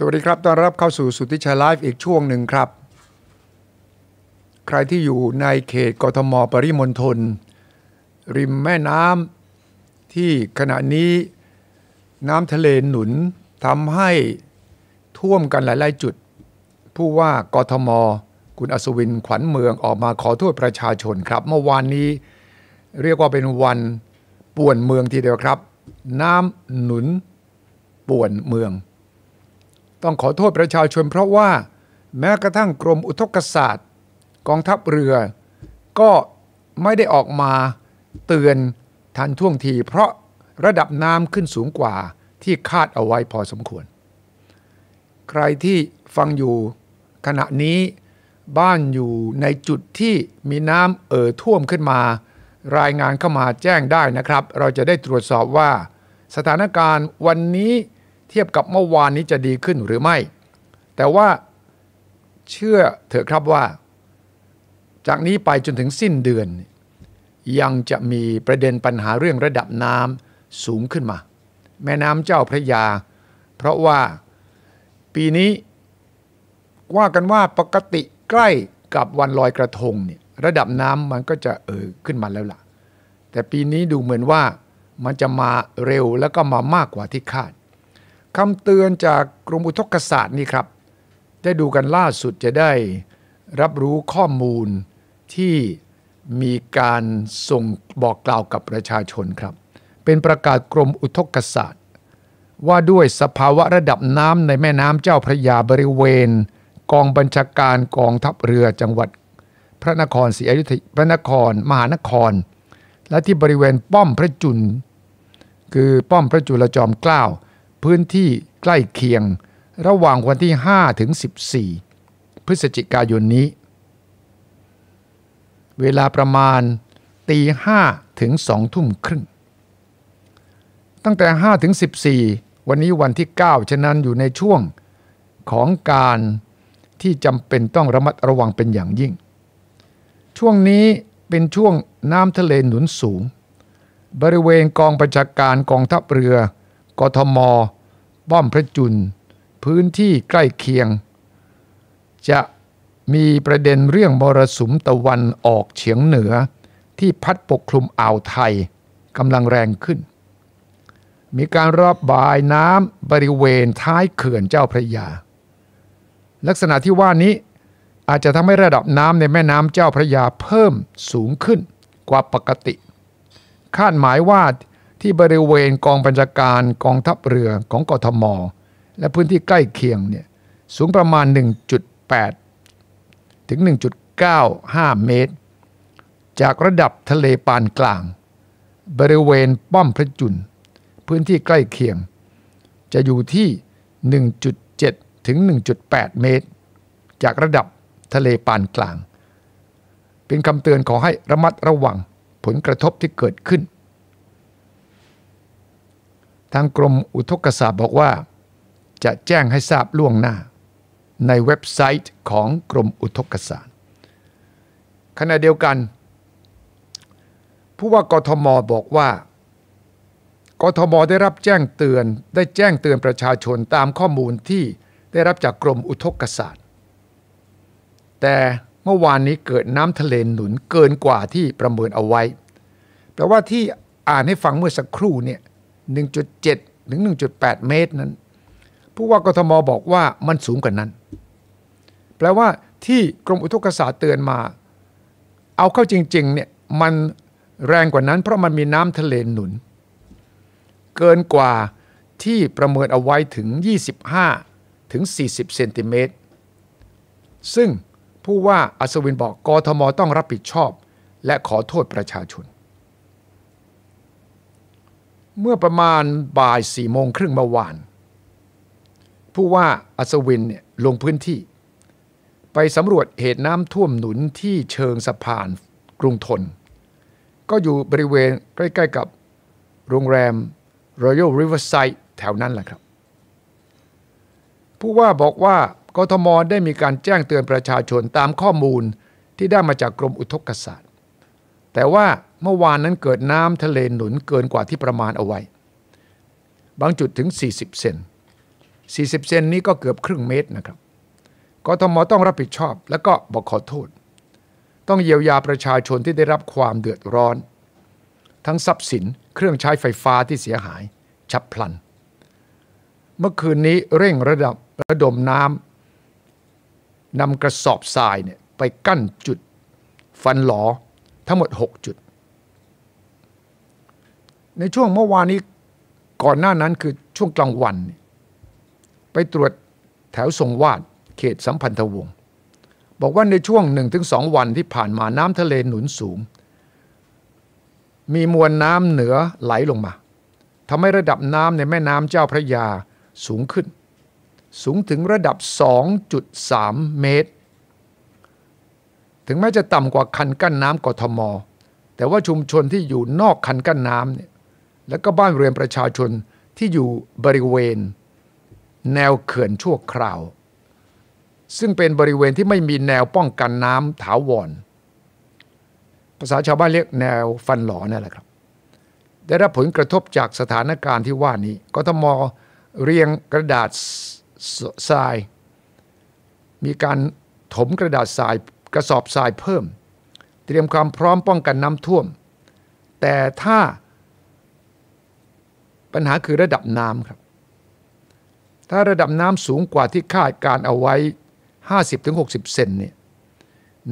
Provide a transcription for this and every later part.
สวัสดีครับ ต้อนรับเข้าสู่สุทธิชัยไลฟ์ อีกช่วงหนึ่งครับ ใครที่อยู่ในเขตกทมปริมณฑลริมแม่น้ำที่ขณะนี้น้ำทะเลหนุนทำให้ท่วมกันหลาย ๆจุด ผู้ว่ากทม คุณอัศวินขวัญเมืองออกมาขอโทษประชาชนครับ เมื่อวานนี้เรียกว่าเป็นวันป่วนเมืองทีเดียวครับ น้ำหนุนป่วนเมืองต้องขอโทษประชาชนเพราะว่าแม้กระทั่งกรมอุทกศาสตร์ กองทัพเรือก็ไม่ได้ออกมาเตือนทันท่วงที เพราะระดับน้ำขึ้นสูงกว่าที่คาดเอาไว้พอสมควร ใครที่ฟังอยู่ขณะนี้บ้านอยู่ในจุดที่มีน้ำเอ่อท่วมขึ้นมา รายงานเข้ามาแจ้งได้นะครับ เราจะได้ตรวจสอบว่าสถานการณ์วันนี้เทียบกับเมื่อวานนี้จะดีขึ้นหรือไม่ แต่ว่าเชื่อเถอะครับว่า จากนี้ไปจนถึงสิ้นเดือน ยังจะมีประเด็นปัญหาเรื่องระดับน้ำสูงขึ้นมา แม่น้ำเจ้าพระยา เพราะว่าปีนี้ว่ากันว่าปกติใกล้กับวันลอยกระทงเนี่ยระดับน้ำมันก็จะเอ่อขึ้นมาแล้วล่ะ แต่ปีนี้ดูเหมือนว่ามันจะมาเร็วแล้วก็มามากกว่าที่คาดคำเตือนจากกรมอุทกศาสตร์นี่ครับ ได้ดูกันล่าสุดจะได้รับรู้ข้อมูลที่มีการส่งบอกกล่าวกับประชาชนครับ เป็นประกาศกรมอุทกศาสตร์ ว่าด้วยสภาวะระดับน้ำในแม่น้ำเจ้าพระยาบริเวณ กองบัญชาการกองทัพเรือจังหวัดพระนครศรีอยุธยาพระนครมหานคร และที่บริเวณป้อมพระจุลคือป้อมพระจุลจอมเกล้าพื้นที่ใกล้เคียงระหว่างวันที่ 5 ถึง 14 พฤศจิกายนนี้ เวลาประมาณตี 5 ถึง 2 ทุ่มครึ่ง ตั้งแต่ 5 ถึง 14 วันนี้วันที่ 9 ฉะนั้นอยู่ในช่วงของการที่จำเป็นต้องระมัดระวังเป็นอย่างยิ่ง ช่วงนี้เป็นช่วงน้ำทะเลหนุนสูง บริเวณกองประชาการกองทัพเรือกทมป้อมพระจุลพื้นที่ใกล้เคียง จะมีประเด็นเรื่องมรสุมตะวันออกเฉียงเหนือที่พัดปกคลุมอ่าวไทยกำลังแรงขึ้น มีการรอบบายน้ำบริเวณท้ายเขื่อนเจ้าพระยา ลักษณะที่ว่านี้อาจจะทำให้ระดับน้ำในแม่น้ำเจ้าพระยาเพิ่มสูงขึ้นกว่าปกติคาดหมายว่าที่บริเวณกองบัญชาการกองทัพเรือของกทม และพื้นที่ใกล้เคียงเนี่ยสูงประมาณ 1.8 ถึง 1.95 เมตร จากระดับทะเลปานกลาง บริเวณป้อมพระจุลพื้นที่ใกล้เคียง จะอยู่ที่ 1.7 ถึง 1.8 เมตร จากระดับทะเลปานกลาง เป็นคำเตือนขอให้ระมัดระวังผลกระทบที่เกิดขึ้นทางกรมอุทกศาสตร์บอกว่า จะแจ้งให้ทราบล่วงหน้า ในเว็บไซต์ของกรมอุทกศาสตร์ ขณะเดียวกันผู้ว่ากทมบอกว่ากทมได้รับแจ้งเตือน ได้แจ้งเตือนประชาชนตามข้อมูลที่ได้รับจากกรมอุทกศาสตร์ แต่เมื่อวานนี้เกิดน้ำทะเลหนุนเกินกว่าที่ประเมินเอาไว้แปลว่าที่อ่านให้ฟังเมื่อสักครู่เนี่ย1.7 ถึง 1.8 เมตรนั้นผู้ว่ากทมบอกว่ามันสูงกว่านั้น แปลว่าที่กรมอุทกศาสตร์เตือนมา เอาเข้าจริงๆเนี่ยมันแรงกว่านั้นเพราะมันมีน้ำทะเลหนุน เกินกว่าที่ประเมินเอาไว้ถึง 25 ถึง 40เซนติเมตรซึ่งผู้ว่าอัศวินบอกกทมต้องรับผิดชอบ และขอโทษประชาชนเมื่อประมาณบ่ายสี่โมงครึ่งเมื่อวานผู้ว่าอัศวินเนี่ยลงพื้นที่ ไปสำรวจเหตุน้ำท่วมหนุนที่เชิงสะพานกรุงทน ก็อยู่บริเวณใกล้ ๆ กับโรงแรม Royal Riverside แถวนั้นแหละครับผู้ว่าบอกว่ากทมได้มีการแจ้งเตือนประชาชนตามข้อมูลที่ได้มาจากกรมอุทกศาสตร์ แต่ว่าเมื่อวานนั้นเกิดน้ำทะเลหนุนเกินกว่าที่ประมาณเอาไว้ บางจุดถึง 40 เซน40 เซนนี้ก็เกือบครึ่งเมตรนะครับกทมต้องรับผิดชอบและก็บอกขอโทษ ต้องเยียวยาประชาชนที่ได้รับความเดือดร้อน ทั้งทรัพย์สินเครื่องใช้ไฟฟ้าที่เสียหายฉับพลัน เมื่อคืนนี้เร่งระดับระดมน้ำนำกระสอบทรายเนี่ยไปกั้นจุด ฟันหลอทั้งหมด6จุดในช่วงเมื่อวานนี้ก่อนหน้านั้นคือช่วงกลางวัน ไปตรวจแถวทรงวาดเขตสัมพันธวงศ์บอกว่าในช่วง1งวันที่ผ่านมาน้ำทะเลหนุนสูง มีมวลน้ำเหนือไหลลงมาทำให้ระดับน้ำในแม่น้ำเจ้าพระยาสูงขึ้น สูงถึงระดับ 2.3 เมตร ถึงแม้จะต่ำกว่าคันกั้นน้ำกทม แต่ว่าชุมชนที่อยู่นอกคันกั้นน้ำเนี่ยและก็บ้านเรือนประชาชนที่อยู่บริเวณแนวเขื่อนชั่วคราว ซึ่งเป็นบริเวณที่ไม่มีแนวป้องกันน้ำถาวร ภาษาชาวบ้านเรียกแนวฟันหลอนั่นแหละครับได้รับผลกระทบจากสถานการณ์ที่ว่านี้กทมเรียงกระดาษทราย มีการถมกระดาษทรายกระสอบทรายเพิ่ม เตรียมความพร้อมป้องกันน้ำท่วม แต่ถ้าปัญหาคือระดับน้ำครับ ถ้าระดับน้ำสูงกว่าที่คาดการเอาไว้ 5 0หกเซนเนี่ย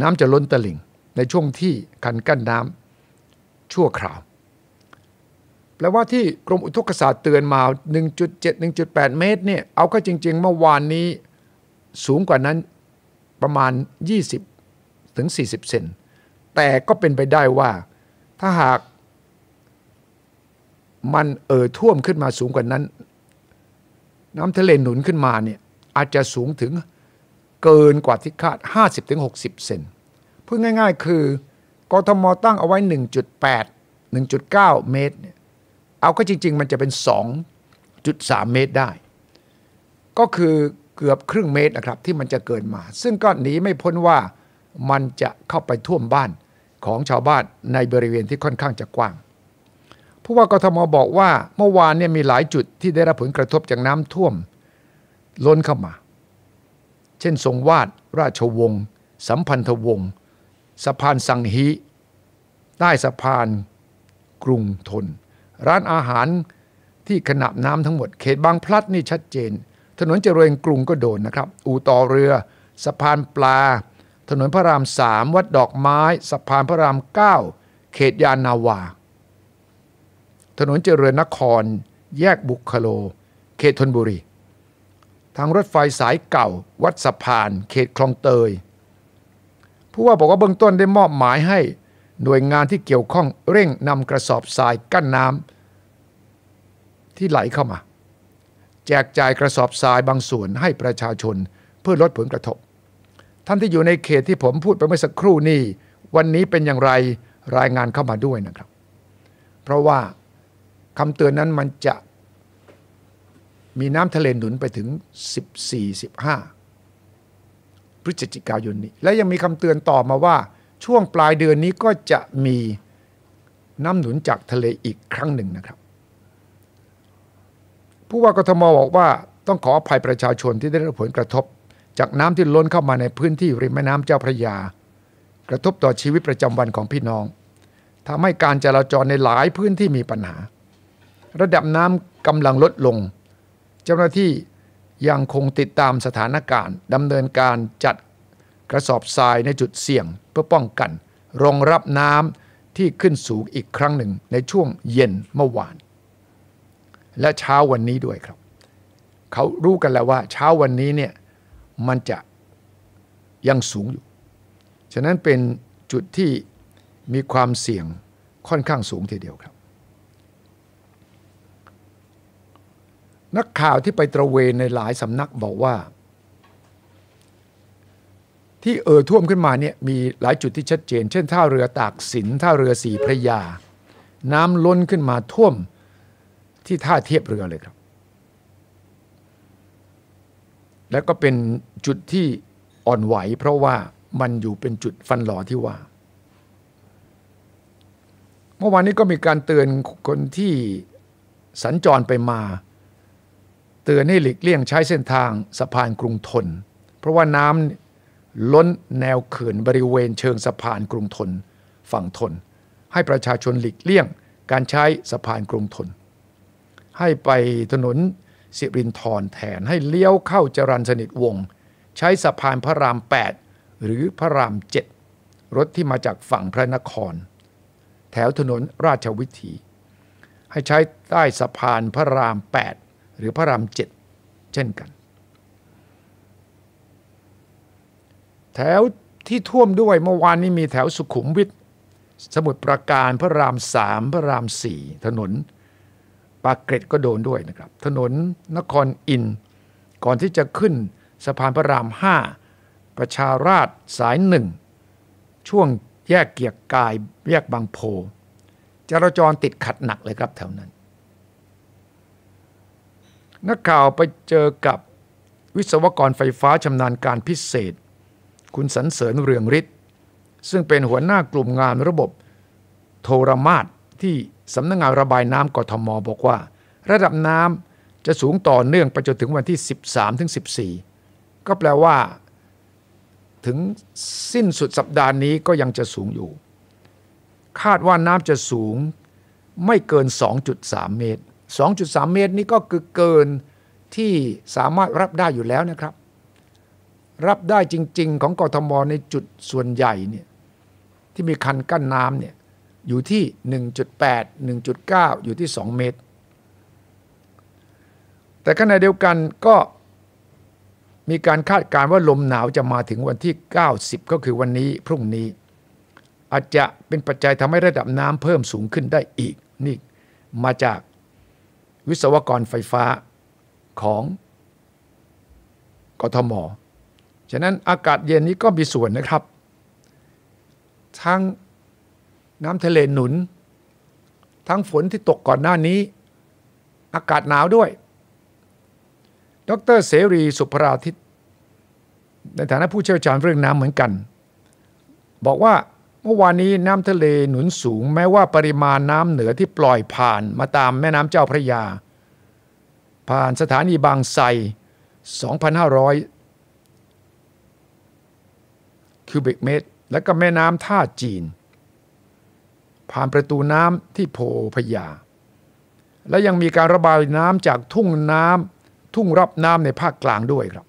น้ำจะล้นตลิ่งในช่วงที่คันกั้นน้ำชั่วคราว แปลว่าที่กรมอุทกศาสตร์เตือนมา 1.7-1.8 เมตรเนี่ย เอาก็จริง ๆ เมื่อวานนี้สูงกว่านั้นประมาณ 20-40 เซน แต่ก็เป็นไปได้ว่าถ้าหากมัน เอ่อท่วมขึ้นมาสูงกว่านั้น น้ำทะเลหนุนขึ้นมาเนี่ยอาจจะสูงถึงเกินกว่าที่คาด 50-60 เซนพูดง่าย ๆคือกทมตั้งเอาไว้ 1.8 1.9 เมตร เอาก็จริง ๆ มันจะเป็น 2.3 เมตรได้ ก็คือเกือบครึ่งเมตรนะครับที่มันจะเกินมา ซึ่งก็หนีไม่พ้นว่ามันจะเข้าไปท่วมบ้านของชาวบ้านในบริเวณที่ค่อนข้างจะกว้างผู้ว่ากทมบอกว่า เมื่อวานเนี่ยมีหลายจุดที่ได้รับผลกระทบจากน้ำท่วม ล้นเข้ามา เช่น ทรงวาดราชวงศ์ สัมพันธวงศ์ สะพานสังฮีใต้สะพานกรุงทน ร้านอาหารที่ขนาบน้ำทั้งหมดเขตบางพลัดนี่ชัดเจน ถนนเจริญกรุงก็โดนนะครับ อู่ต่อเรือ สะพานปลา ถนนพระรามสามวัดดอกไม้ สะพานพระรามเก้าเขตยานนาวาถนนเจริญนคร แยกบุคโล เขตธนบุรีทางรถไฟสายเก่าวัดสะพาน เขตคลองเตยผู้ว่าบอกว่าเบื้องต้นได้มอบหมายให้ หน่วยงานที่เกี่ยวข้องเร่งนำกระสอบทรายกั้นน้ำที่ไหลเข้ามา แจกจ่ายกระสอบทรายบางส่วนให้ประชาชนเพื่อลดผลกระทบท่านที่อยู่ในเขตที่ผมพูดไปเมื่อสักครู่นี้วันนี้เป็นอย่างไรรายงานเข้ามาด้วยนะครับ เพราะว่าคำเตือนนั้นมันจะมีน้ำทะเลหนุนไปถึง14-15พฤศจิกายนนี้และยังมีคำเตือนต่อมาว่าช่วงปลายเดือนนี้ก็จะมีน้ำหนุนจากทะเลอีกครั้งหนึ่งนะครับผู้ว่ากทมบอกว่าต้องขออภัยประชาชนที่ได้รับผลกระทบ จากน้ำที่ล้นเข้ามาในพื้นที่ริมแม่น้ำเจ้าพระยา กระทบต่อชีวิตประจำวันของพี่น้องทำให้การจราจรในหลายพื้นที่มีปัญหาระดับน้ำกำลังลดลง เจ้าหน้าที่ยังคงติดตามสถานการณ์ดำเนินการจัดกระสอบทรายในจุดเสี่ยงเพื่อป้องกันรองรับน้ำที่ขึ้นสูงอีกครั้งหนึ่ง ในช่วงเย็นเมื่อวาน และเช้าวันนี้ด้วยครับเขารู้กันแล้วว่า เช้าวันนี้เนี่ยมันจะยังสูงอยู่ ฉะนั้นเป็นจุดที่มีความเสี่ยงค่อนข้างสูงทีเดียวครับนักข่าวที่ไปตระเวนในหลายสำนักบอกว่า ที่เอ่อท่วมขึ้นมาเนี่ยมีหลายจุดที่ชัดเจน เช่นท่าเรือตากสินท่าเรือสีพระยา น้ำล้นขึ้นมาท่วมที่ท่าเทียบเรือเลยครับ แล้วก็เป็นจุดที่อ่อนไหว เพราะว่ามันอยู่เป็นจุดฟันหลอที่ว่า เมื่อวานนี้ก็มีการเตือนคนที่สัญจรไปมาเตือนให้หลีกเลี่ยงใช้เส้นทางสะพานกรุงทน เพราะว่าน้ำล้นแนวเขื่อนบริเวณเชิงสะพานกรุงทน ฝั่งทน ให้ประชาชนหลีกเลี่ยง การใช้สะพานกรุงทน ให้ไปถนนสิรินทรแทนให้เลี้ยวเข้าจรันสนิทวง ใช้สะพานพระราม8หรือพระราม7รถที่มาจากฝั่งพระนคร แถวถนนราชวิถี ให้ใช้ใต้สะพานพระราม8หรือพระรามเจ็ดเช่นกัน แถวที่ท่วมด้วยเมื่อวานนี้มีแถวสุขุมวิทสมุทรปราการพระรามสามพระรามสี่ถนนปากเกร็ดก็โดนด้วยนะครับ ถนนนครอินก่อนที่จะขึ้นสะพานพระรามห้าประชาราชสายหนึ่ง ช่วงแยกเกียรกาย แยกบางโพจราจรติดขัดหนักเลยครับแถวนั้นนักข่าวไปเจอกับ วิศวกรไฟฟ้าชำนาญการพิเศษ คุณสันเสริญเรืองฤทธิ์ซึ่งเป็นหัวหน้ากลุ่มงานระบบ โทรมาศที่สำนักงงานระบายน้ำกทมบอกว่า ระดับน้ำจะสูงต่อเนื่องไปจนถึงวันที่ 13ถึง14 ก็แปลว่า ถึงสิ้นสุดสัปดาห์นี้ก็ยังจะสูงอยู่ คาดว่าน้ำจะสูง ไม่เกิน 2.3 เมตร2.3 เมตรนี่ก็คือเกินที่สามารถรับได้อยู่แล้วนะครับ รับได้จริง ๆ ของกทมในจุดส่วนใหญ่เนี่ยที่มีคันกั้นน้ำเนี่ยอยู่ที่ 1.8 1.9 อยู่ที่ 2 เมตร แต่ขณะเดียวกันก็มีการคาดการณ์ว่าลมหนาวจะมาถึงวันที่ 90ก็คือวันนี้พรุ่งนี้ อาจจะเป็นปัจจัยทำให้ระดับน้ำเพิ่มสูงขึ้นได้อีกนี่มาจากวิศวกรไฟฟ้าของ กทม ฉะนั้นอากาศเย็นนี้ก็มีส่วนนะครับ ทั้งน้ำทะเลหนุน ทั้งฝนที่ตกก่อนหน้านี้ อากาศหนาวด้วย ดรเสรีสุภราทิตในฐานะผู้เชี่ยวชาญเรื่องน้ำเหมือนกัน บอกว่าเมื่อวานนี้น้ำทะเลหนุนสูง แม้ว่าปริมาณน้ำเหนือที่ปล่อยผ่านมาตามแม่น้ำเจ้าพระยา ผ่านสถานีบางไทร2,500คิวบิกเมตร และก็แม่น้ำท่าจีน ผ่านประตูน้ำที่โพพยา และยังมีการระบายน้ำจากทุ่งน้ำทุ่งรับน้ำในภาคกลางด้วยครับ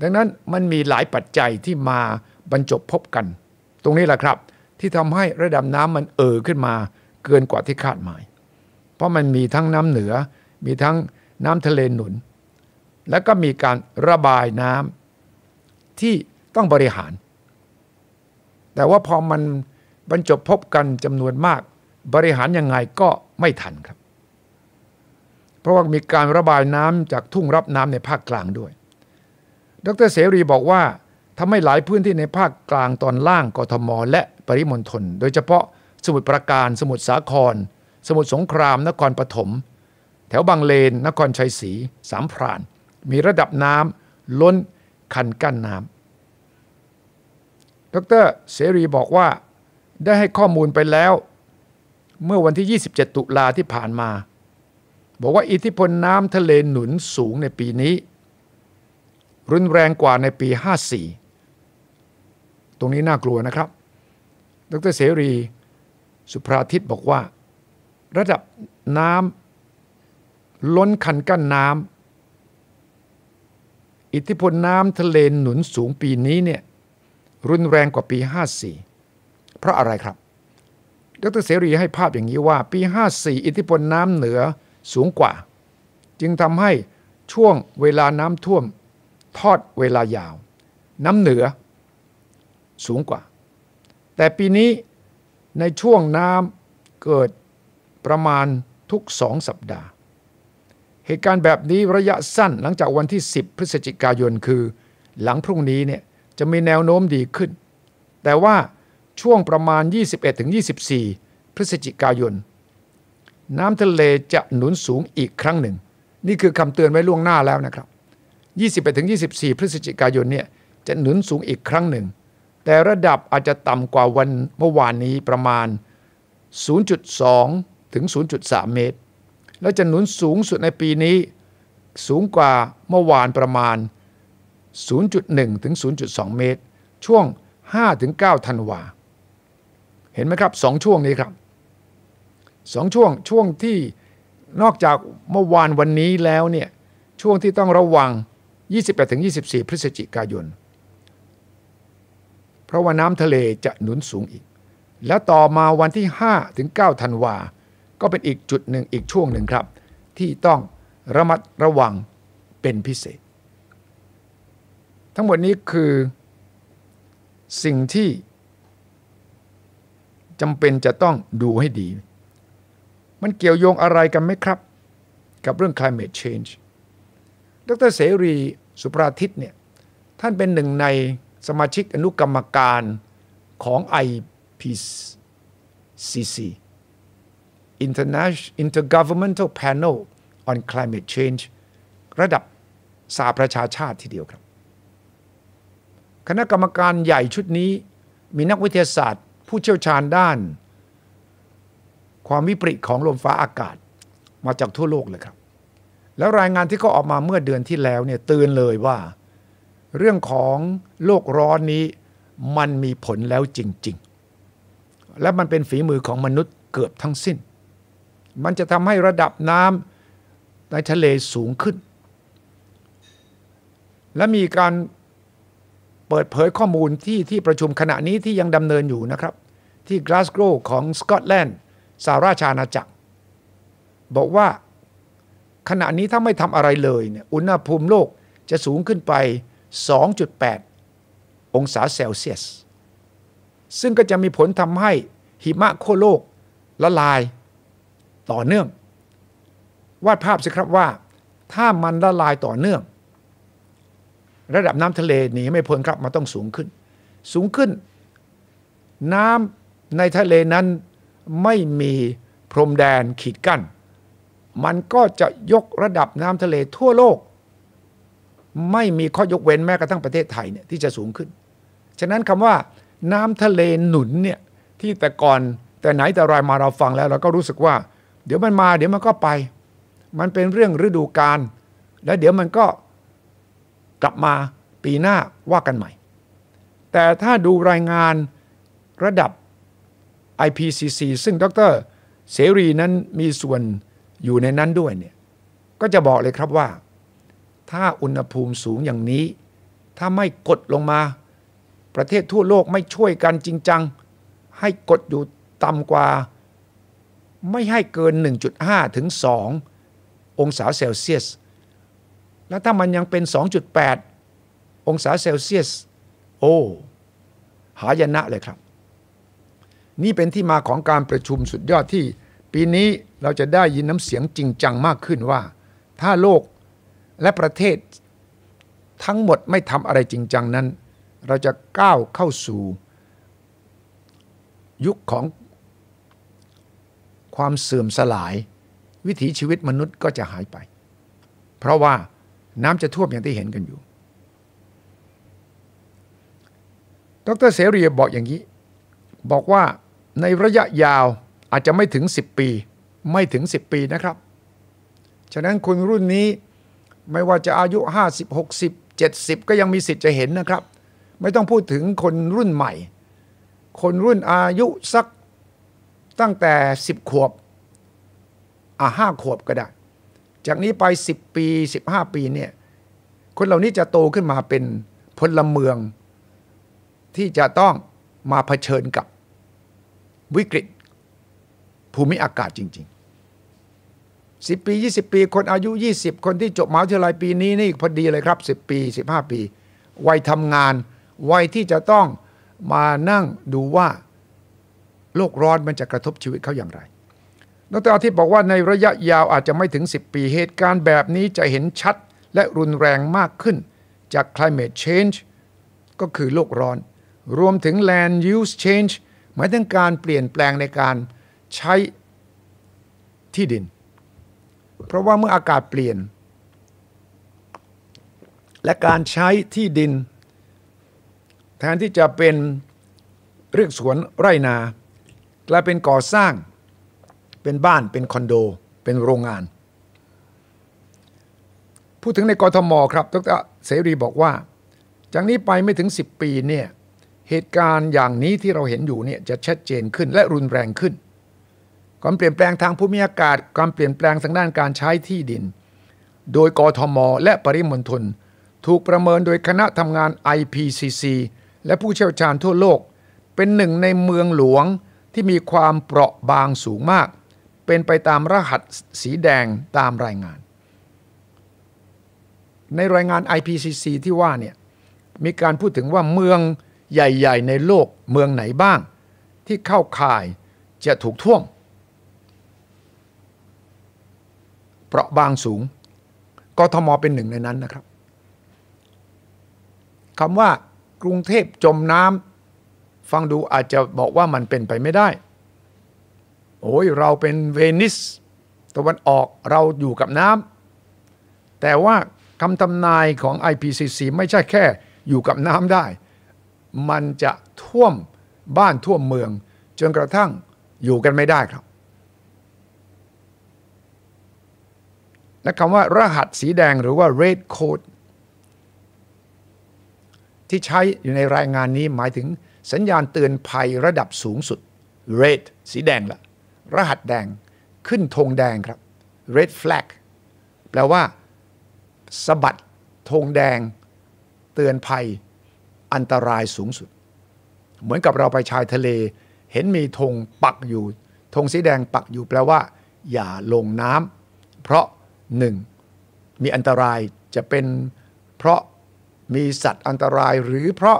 ดังนั้นมันมีหลายปัจจัยที่มาบรรจบพบกัน ตรงนี้แหละครับที่ทำให้ระดับน้ำมันเอ่อขึ้นมาเกินกว่าที่คาดหมาย เพราะมันมีทั้งน้ำเหนือ มีทั้งน้ำทะเลหนุน และก็มีการระบายน้ำที่ต้องบริหาร แต่ว่าพอมันบรรจบพบกันจำนวนมากบริหารยังไงก็ไม่ทันครับ เพราะว่ามีการระบายน้ำจากทุ่งรับน้ำในภาคกลางด้วย ดร เสรีบอกว่าทำให้หลายพื้นที่ในภาคกลางตอนล่างกทมและปริมณฑลโดยเฉพาะสมุทรปราการ สมุทรสาคร สมุทรสงคราม นครปฐม แถวบางเลน นครชัยศรี สามพราน มีระดับน้ำล้นคันกั้นน้ำดร เสรีบอกว่าได้ให้ข้อมูลไปแล้ว เมื่อวันที่ 27 ตุลาที่ผ่านมา บอกว่าอิทธิพลน้ำทะเลหนุนสูงในปีนี้ รุนแรงกว่าในปี 54 ตรงนี้น่ากลัวนะครับดรเสรีสุภาทิตบอกว่า ระดับน้ำล้นคันกั้นน้ำอิทธิพลน้ำทะเลหนุนสูงปีนี้เนี่ยรุนแรงกว่าปี 54 เพราะอะไรครับดรเสรีให้ภาพอย่างนี้ว่า ปี 54 อิทธิพลน้ำเหนือสูงกว่า จึงทำให้ช่วงเวลาน้ำท่วมทอดเวลายาว น้ำเหนือสูงกว่าแต่ปีนี้ในช่วงน้ำเกิดประมาณทุกสองสัปดาห์ เหตุการณ์แบบนี้ระยะสั้นหลังจากวันที่ 10 พฤศจิกายนคือหลังพรุ่งนี้เนี่ยจะมีแนวโน้มดีขึ้น แต่ว่าช่วงประมาณ 21-24 พฤศจิกายน น้ำทะเลจะหนุนสูงอีกครั้งหนึ่ง นี่คือคำเตือนไว้ล่วงหน้าแล้วนะครับ21-24 พฤศจิกายนเนี่ยจะหนุนสูงอีกครั้งหนึ่งแต่ระดับอาจจะต่ำกว่าวันเมื่อวานนี้ประมาณ 0.2 ถึง 0.3 เมตร และจะหนุนสูงสุดในปีนี้ สูงกว่าเมื่อวานประมาณ 0.1 ถึง 0.2 เมตร ช่วง 5 ถึง 9 ธันวา เห็นไหมครับสองช่วงนี้ครับสองช่วงช่วงที่นอกจากเมื่อวานวันนี้แล้วเนี่ย ช่วงที่ต้องระวัง 28-24 พฤศจิกายนเพราะว่าน้ำทะเลจะหนุนสูงอีก แล้วต่อมาวันที่ 5 ถึง9ธันวา ก็เป็นอีกจุดหนึ่งอีกช่วงหนึ่งครับ ที่ต้องระมัดระวังเป็นพิเศษ ทั้งหมดนี้คือ สิ่งที่จำเป็นจะต้องดูให้ดี มันเกี่ยวโยงอะไรกันไหมครับ กับเรื่อง climate change ดร เสรีสุปราทิต์เนี่ย ท่านเป็นหนึ่งในสมาชิกอนุกรรมการของ IPCC Intergovernmental Panel on Climate Change ระดับสาประชาชาติทีเดียวครับ คณะกรรมการใหญ่ชุดนี้ มีนักวิทยาศาสตร์ ผู้เชี่ยวชาญด้าน ความวิปริตของลมฟ้าอากาศ มาจากทั่วโลกเลยครับ แล้วรายงานที่เขาออกมาเมื่อเดือนที่แล้วเนี่ยเตือนเลยว่าเรื่องของโลกร้อนนี้มันมีผลแล้วจริงๆ และมันเป็นฝีมือของมนุษย์เกือบทั้งสิ้น มันจะทำให้ระดับน้ำในทะเลสูงขึ้น และมีการเปิดเผยข้อมูลที่ที่ประชุมขณะนี้ที่ยังดำเนินอยู่นะครับ ที่กลาสโกวของสกอตแลนด์สาราชาณาจักร บอกว่าขณะนี้ถ้าไม่ทำอะไรเลยเนี่ยอุณหภูมิโลกจะสูงขึ้นไป2.8 องศาเซลเซียส ซึ่งก็จะมีผลทำให้หิมะโคโลกละลายต่อเนื่อง วาดภาพสิครับว่า ถ้ามันละลายต่อเนื่อง ระดับน้ำทะเลหนีไม่พ้นครับ มันต้องสูงขึ้น สูงขึ้นน้ำในทะเลนั้นไม่มีพรมแดนขีดกัน้นมันก็จะยกระดับน้ำทะเลทั่วโลกไม่มีข้อยกเว้นแม้กระทั่งประเทศไทยเนี่ยที่จะสูงขึ้น ฉะนั้นคำว่าน้ำทะเลหนุนเนี่ยที่แต่ก่อนแต่ไหนแต่ไรมาเราฟังแล้วเราก็รู้สึกว่าเดี๋ยวมันมาเดี๋ยวมันก็ไป มันเป็นเรื่องฤดูกาลและเดี๋ยวมันก็กลับมาปีหน้าว่ากันใหม่ แต่ถ้าดูรายงานระดับ IPCC ซึ่งดรเสรีนั้นมีส่วนอยู่ในนั้นด้วยเนี่ยก็จะบอกเลยครับว่าถ้าอุณหภูมิสูงอย่างนี้ ถ้าไม่กดลงมา ประเทศทั่วโลกไม่ช่วยกันจริงจังให้กดอยู่ต่ำกว่า ไม่ให้เกิน 1.5 ถึง 2 องศาเซลเซียส แล้วถ้ามันยังเป็น 2.8 องศาเซลเซียสโอ้ หายนะเลยครับ นี่เป็นที่มาของการประชุมสุดยอดที่ ปีนี้เราจะได้ยินน้ำเสียงจริงจังมากขึ้นว่าถ้าโลกและประเทศทั้งหมดไม่ทำอะไรจริงจังนั้น เราจะก้าวเข้าสู่ ยุคของความเสื่อมสลาย วิถีชีวิตมนุษย์ก็จะหายไป เพราะว่าน้ำจะท่วมอย่างที่เห็นกันอยู่ ดรเสรีบอกอย่างนี้ บอกว่าในระยะยาวอาจจะไม่ถึง10ปี ไม่ถึง 10 ปีนะครับ ฉะนั้นคนรุ่นนี้ไม่ว่าจะอายุ 50 60 70 ก็ยังมีสิทธิ์จะเห็นนะครับ ไม่ต้องพูดถึงคนรุ่นใหม่ คนรุ่นอายุสักตั้งแต่ 10 ขวบ อ่ะห้าขวบก็ได้ จากนี้ไป 10 ปี 15 ปีเนี่ยคนเหล่านี้จะโตขึ้นมาเป็นพลเมือง ที่จะต้องมาเผชิญกับวิกฤตภูมิอากาศจริงิบปี 20 ปี คนอายุ 20 คนที่จบมหาวิทยาลัยปีนี้ นี่พอดีเลยครับ 10 ปี 15 ปี วัยทำงาน วัยที่จะต้องมานั่งดูว่า โลกร้อนมันจะกระทบชีวิตเขาอย่างไรนักตาที่บอกว่าในระยะยาวอาจจะไม่ถึง 10 ปีเหตุการณ์แบบนี้จะเห็นชัดและรุนแรงมากขึ้น จาก climate change ก็คือโลกร้อน รวมถึง land use change หมายถึงการเปลี่ยนแปลงในการใช้ที่ดินเพราะว่าเมื่ออากาศเปลี่ยน และการใช้ที่ดิน แทนที่จะเป็นเรื่องสวนไร่นา กลายเป็นก่อสร้างเป็นบ้านเป็นคอนโด เป็นโรงงาน พูดถึงในกรทมครับดรเสรีบอกว่า จากนี้ไปไม่ถึง 10 ปีเนี่ยเหตุการณ์อย่างนี้ที่เราเห็นอยู่เนี่ยจะชัดเจนขึ้นและรุนแรงขึ้นความเปลี่ยนแปลงทางภูมิอากาศความเปลี่ยนแปลงทางด้านการใช้ที่ดิน โดยกทม และปริมณฑลถูกประเมินโดยคณะทำงาน IPCC และผู้เชี่ยวชาญทั่วโลก เป็นหนึ่งในเมืองหลวงที่มีความเปราะบางสูงมาก เป็นไปตามรหัสสีแดงตามรายงาน ในรายงาน IPCC ที่ว่าเนี่ยมีการพูดถึงว่าเมืองใหญ่ๆ ในโลกเมืองไหนบ้าง ที่เข้าข่ายจะถูกท่วมราะบางสูงกทมเป็นหนึ่งในนั้นนะครับคำว่ากรุงเทพจมน้ำฟังดูอาจจะบอกว่ามันเป็นไปไม่ได้ โอ้ยเราเป็นเวนิสตะวันออกเราอยู่กับน้ำแต่ว่าคำทำนายของ IPCC ไม่ใช่แค่อยู่กับน้ำได้ มันจะท่วมบ้านท่วมเมืองจนกระทั่งอยู่กันไม่ได้ครับและคำว่า รหัสสีแดงหรือว่า red code ที่ใช้อยู่ในรายงานนี้หมายถึงสัญญาณเตือนภัยระดับสูงสุด red สีแดงละรหัสแดงขึ้นธงแดงครับ red flag แปลว่าสะบัดธงแดงเตือนภัย อันตรายสูงสุด เหมือนกับเราไปชายทะเล เห็นมีธงปักอยู่ธงสีแดงปักอยู่ แปลว่า อย่าลงน้ำเพราะหนึ่งมีอันตรายจะเป็นเพราะมีสัตว์อันตรายหรือเพราะ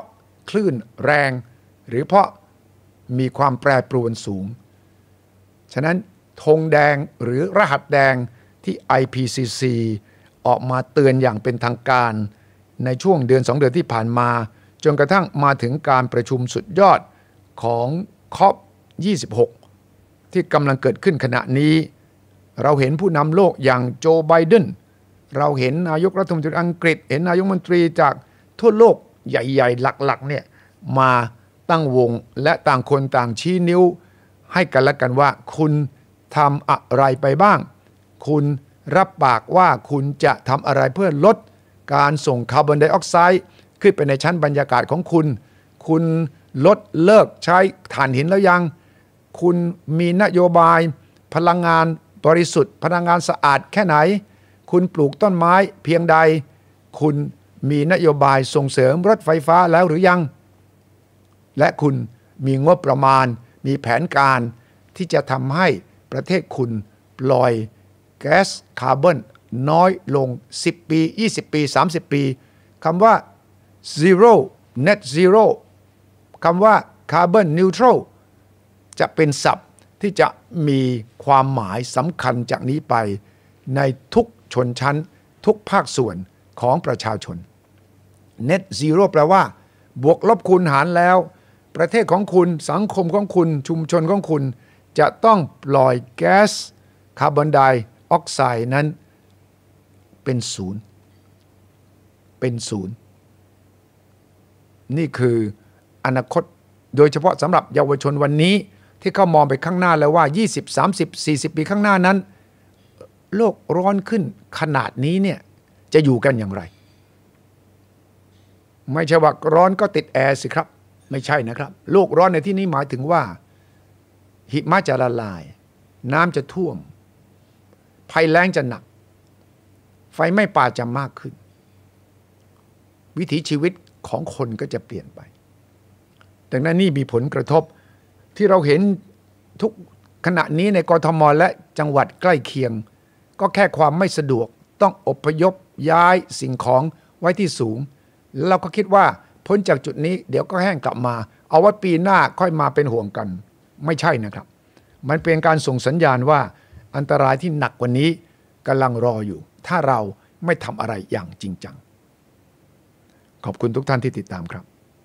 คลื่นแรง หรือเพราะมีความแปรปรวนสูง ฉะนั้นธงแดงหรือรหัสแดงที่ IPCC ออกมาเตือนอย่างเป็นทางการ ในช่วงเดือน 2 เดือนที่ผ่านมา จนกระทั่งมาถึงการประชุมสุดยอดของคอป26 ที่กำลังเกิดขึ้นขณะนี้เราเห็นผู้นำโลกอย่างโจไบเดน เราเห็นนายกรัฐมนตรีอังกฤษ เห็นนายกมนตรีจากทั่วโลกใหญ่ๆ หลักๆ เนี่ย มาตั้งวงและต่างคนต่างชี้นิ้ว ให้กันและกันว่าคุณทำอะไรไปบ้าง คุณรับปากว่าคุณจะทำอะไรเพื่อลดการส่งคาร์บอนไดออกไซด์ขึ้นไปในชั้นบรรยากาศของคุณ คุณลดเลิกใช้ถ่านหินแล้วยัง คุณมีนโยบายพลังงานบริสุทธิ์พลังงานสะอาดแค่ไหน คุณปลูกต้นไม้เพียงใด คุณมีนโยบายส่งเสริมรถไฟฟ้าแล้วหรือยัง และคุณมีงบประมาณ มีแผนการที่จะทำให้ประเทศคุณปล่อยแก๊สคาร์บอนน้อยลง 10 ปี 20 ปี 30 ปีคำว่า zero net zero คำว่า carbon neutral จะเป็นศัพท์ที่จะมีความหมายสำคัญจากนี้ไป ในทุกชนชั้น ทุกภาคส่วนของประชาชน Net Zero แปลว่า บวกลบคูณหารแล้ว ประเทศของคุณสังคมของคุณ ชุมชนของคุณ จะต้องปล่อยแก๊สคาร์บอนไดออกไซด์นั้นเป็นศูนย์เป็นศูนย์นี่คืออนาคตโดยเฉพาะสำหรับเยาวชนวันนี้ที่เขามองไปข้างหน้าแล้วว่า 20 30 40 ปีข้างหน้านั้น โลกร้อนขึ้นขนาดนี้เนี่ย จะอยู่กันอย่างไร ไม่ใช่ว่า ร้อนก็ติดแอร์สิครับ ไม่ใช่นะครับ โลกร้อนในที่นี้หมายถึงว่า หิมะจะละลาย น้ำจะท่วม ภัยแล้งจะหนัก ไฟไม่ป่าจะมากขึ้น วิถีชีวิตของคนก็จะเปลี่ยนไป ดังนั้นนี่มีผลกระทบที่เราเห็นทุกขณะนี้ในกรทมและจังหวัดใกล้เคียง ก็แค่ความไม่สะดวก ต้องอพยพ ย้ายสิ่งของไว้ที่สูง เราก็คิดว่าพ้นจากจุดนี้เดี๋ยวก็แห้งกลับมา เอาว่าปีหน้าค่อยมาเป็นห่วงกัน ไม่ใช่นะครับ มันเป็นการส่งสัญญาณว่า อันตรายที่หนักกว่านี้กำลังรออยู่ ถ้าเราไม่ทำอะไรอย่างจริงจังขอบคุณทุกท่านที่ติดตามครับ